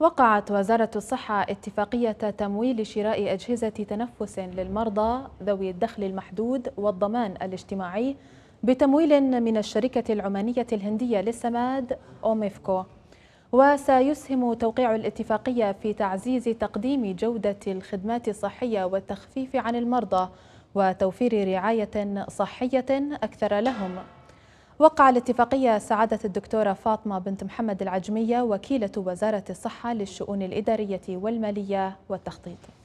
وقعت وزارة الصحة اتفاقية تمويل شراء أجهزة تنفس للمرضى ذوي الدخل المحدود والضمان الاجتماعي بتمويل من الشركة العمانية الهندية للسماد أوميفكو وسيسهم توقيع الاتفاقية في تعزيز تقديم جودة الخدمات الصحية والتخفيف عن المرضى وتوفير رعاية صحية أكثر لهم وقع الاتفاقية سعادة الدكتورة فاطمة بنت محمد العجمية وكيلة وزارة الصحة للشؤون الإدارية والمالية والتخطيط